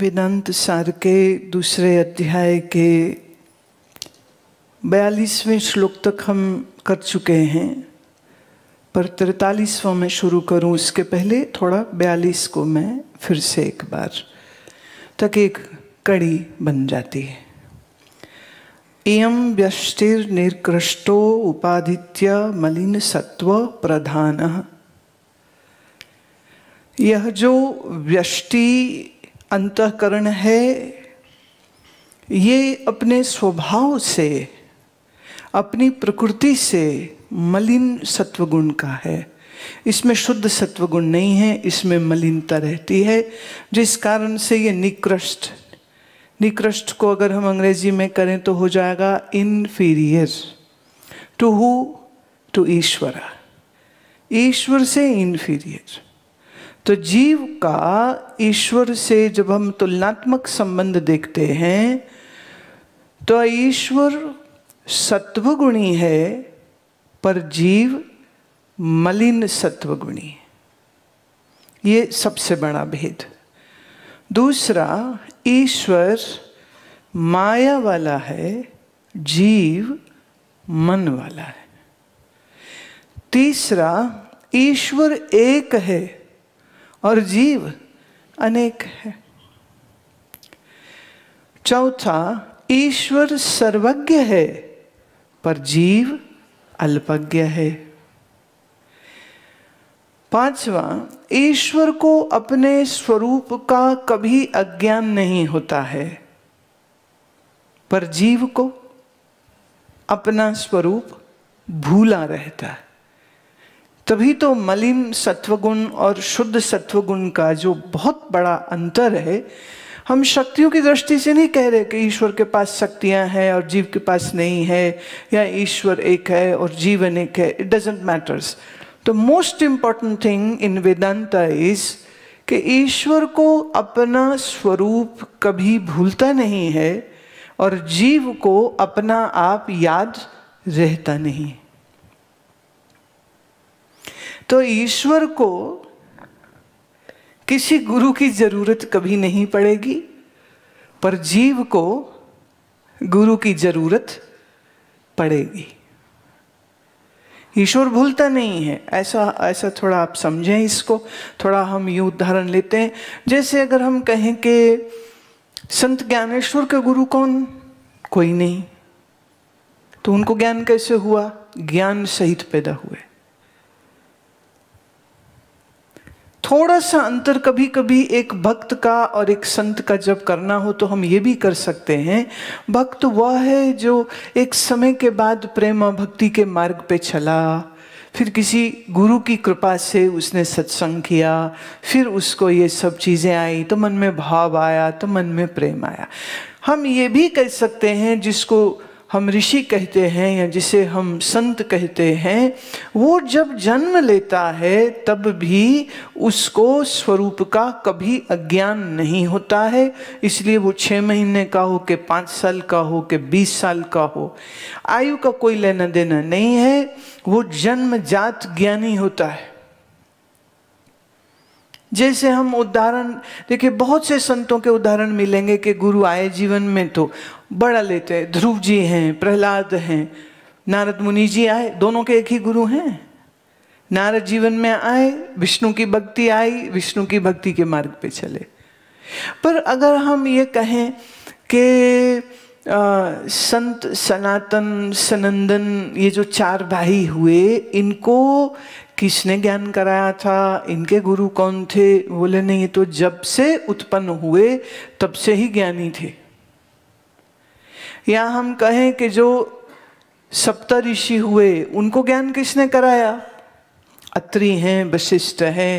वेदांत सार के दूसरे अध्याय के बयालीसवें श्लोक तक हम कर चुके हैं पर तिरतालीसवा में शुरू करूं उसके पहले थोड़ा बयालीस को मैं फिर से एक बार तक एक कड़ी बन जाती है व्यष्टिर निर्कृष्टो उपाधित्य मलिन सत्व प्रधान यह जो व्यष्टि अंतकरण है ये अपने स्वभाव से अपनी प्रकृति से मलिन सत्वगुण का है इसमें शुद्ध सत्वगुण नहीं है इसमें मलिनता रहती है जिस कारण से ये निकृष्ट निकृष्ट को अगर हम अंग्रेजी में करें तो हो जाएगा इनफीरियर टू हु टू ईश्वर ईश्वर से इनफीरियर तो जीव का ईश्वर से जब हम तुलनात्मक संबंध देखते हैं तो ईश्वर सत्वगुणी है पर जीव मलिन सत्वगुणी ये सबसे बड़ा भेद दूसरा ईश्वर माया वाला है जीव मन वाला है तीसरा ईश्वर एक है और जीव अनेक है चौथा ईश्वर सर्वज्ञ है पर जीव अल्पज्ञ है पांचवा ईश्वर को अपने स्वरूप का कभी अज्ञान नहीं होता है पर जीव को अपना स्वरूप भूला रहता है तभी तो मलिन सत्वगुण और शुद्ध सत्वगुण का जो बहुत बड़ा अंतर है हम शक्तियों की दृष्टि से नहीं कह रहे कि ईश्वर के पास शक्तियां हैं और जीव के पास नहीं है या ईश्वर एक है और जीवन एक है it doesn't matters the most important thing in Vedanta is कि ईश्वर को अपना स्वरूप कभी भूलता नहीं है और जीव को अपना आप याद रहता नहीं है तो ईश्वर को किसी गुरु की जरूरत कभी नहीं पड़ेगी पर जीव को गुरु की जरूरत पड़ेगी ईश्वर भूलता नहीं है ऐसा ऐसा थोड़ा आप समझें इसको थोड़ा हम ये उदाहरण लेते हैं जैसे अगर हम कहें कि संत ज्ञानेश्वर का गुरु कौन कोई नहीं तो उनको ज्ञान कैसे हुआ ज्ञान सहित पैदा हुए थोड़ा सा अंतर कभी कभी एक भक्त का और एक संत का जब करना हो तो हम ये भी कर सकते हैं भक्त वह है जो एक समय के बाद प्रेम और भक्ति के मार्ग पे चला फिर किसी गुरु की कृपा से उसने सत्संग किया फिर उसको ये सब चीज़ें आई तो मन में भाव आया तो मन में प्रेम आया हम ये भी कह सकते हैं जिसको हम ऋषि कहते हैं या जिसे हम संत कहते हैं वो जब जन्म लेता है तब भी उसको स्वरूप का कभी अज्ञान नहीं होता है इसलिए वो छः महीने का हो के पाँच साल का हो के बीस साल का हो आयु का कोई लेना देना नहीं है वो जन्म जात ज्ञानी होता है जैसे हम उदाहरण देखिए बहुत से संतों के उदाहरण मिलेंगे कि गुरु आए जीवन में तो बड़ा लेते हैं ध्रुव जी हैं प्रहलाद हैं नारद मुनि जी आए दोनों के एक ही गुरु हैं नारद जीवन में आए विष्णु की भक्ति आई विष्णु की भक्ति के मार्ग पे चले पर अगर हम ये कहें कि संत सनातन सनंदन ये जो चार भाई हुए इनको किसने ज्ञान कराया था इनके गुरु कौन थे बोले नहीं तो जब से उत्पन्न हुए तब से ही ज्ञानी थे या हम कहें कि जो सप्त ऋषि हुए उनको ज्ञान किसने कराया अत्रि हैं वशिष्ठ हैं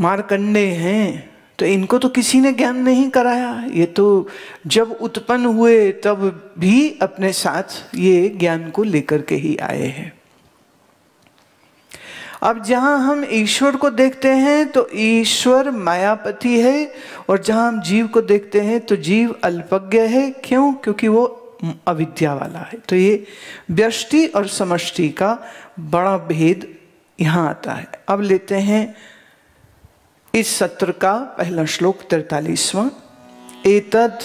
मारकंडे हैं तो इनको तो किसी ने ज्ञान नहीं कराया ये तो जब उत्पन्न हुए तब भी अपने साथ ये ज्ञान को लेकर के ही आए हैं अब जहां हम ईश्वर को देखते हैं तो ईश्वर मायापति है और जहां हम जीव को देखते हैं तो जीव अल्पज्ञ है क्यों क्योंकि वो अविद्या वाला है तो ये व्यष्टि और समष्टि का बड़ा भेद यहाँ आता है अब लेते हैं इस सत्र का पहला श्लोक तैतालीसवा एतद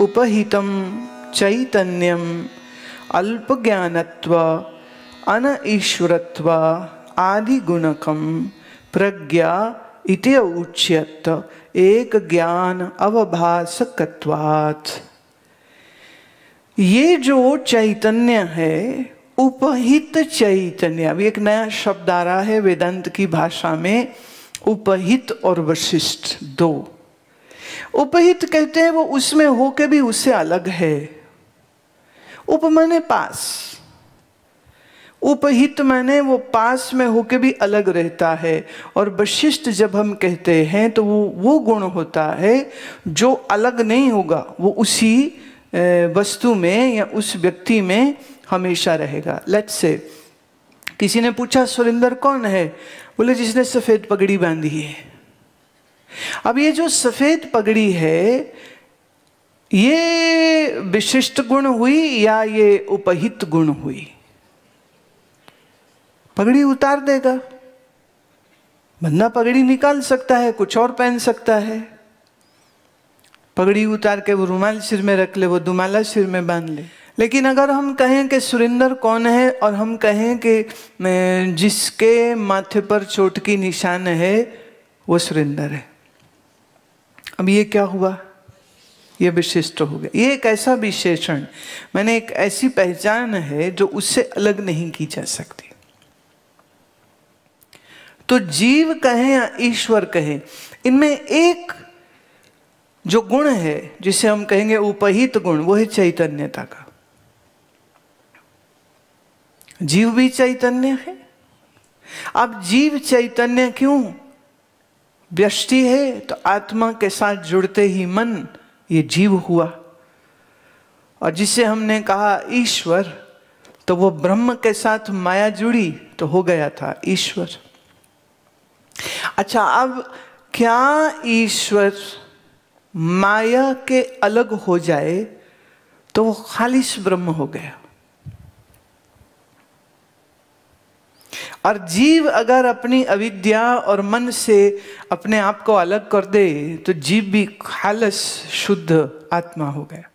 उपहितम चैतन्यम अल्पज्ञानत्व अन ईश्वरत्व आदिगुणकम प्रज्ञा इति उच्यत एक ज्ञान अवभाषकत्वात् ये जो चैतन्य है उपहित चैतन्य अभी एक नया शब्द आ रहा है वेदांत की भाषा में उपहित और वशिष्ठ दो उपहित कहते हैं वो उसमें होके भी उससे अलग है उपमाने पास उपहित मैंने वो पास में होके भी अलग रहता है और वशिष्ठ जब हम कहते हैं तो वो वो गुण होता है जो अलग नहीं होगा वो उसी वस्तु में या उस व्यक्ति में हमेशा रहेगा लेट्स से किसी ने पूछा सुरेंद्र कौन है बोले जिसने सफेद पगड़ी बांधी है अब ये जो सफेद पगड़ी है ये विशिष्ट गुण हुई या ये उपहित गुण हुई पगड़ी उतार देगा बंदा पगड़ी निकाल सकता है कुछ और पहन सकता है पगड़ी उतार के वो रुमाल सिर में रख ले वो दुमाला सिर में बांध ले लेकिन अगर हम कहें कि सुरेंद्र कौन है और हम कहें कि जिसके माथे पर चोट की निशान है वो सुरेंद्र है अब ये क्या हुआ ये विशिष्ट हो गया ये एक ऐसा विशेषण मैंने एक ऐसी पहचान है जो उससे अलग नहीं की जा सकती तो जीव कहें या ईश्वर कहें इनमें एक जो गुण है जिसे हम कहेंगे उपहित गुण वो है चैतन्यता का जीव भी चैतन्य है अब जीव चैतन्य क्यों व्यष्टि है तो आत्मा के साथ जुड़ते ही मन ये जीव हुआ और जिसे हमने कहा ईश्वर तो वो ब्रह्म के साथ माया जुड़ी तो हो गया था ईश्वर अच्छा अब क्या ईश्वर माया के अलग हो जाए तो वो खालिश ब्रह्म हो गया और जीव अगर अपनी अविद्या और मन से अपने आप को अलग कर दे तो जीव भी खालस शुद्ध आत्मा हो गया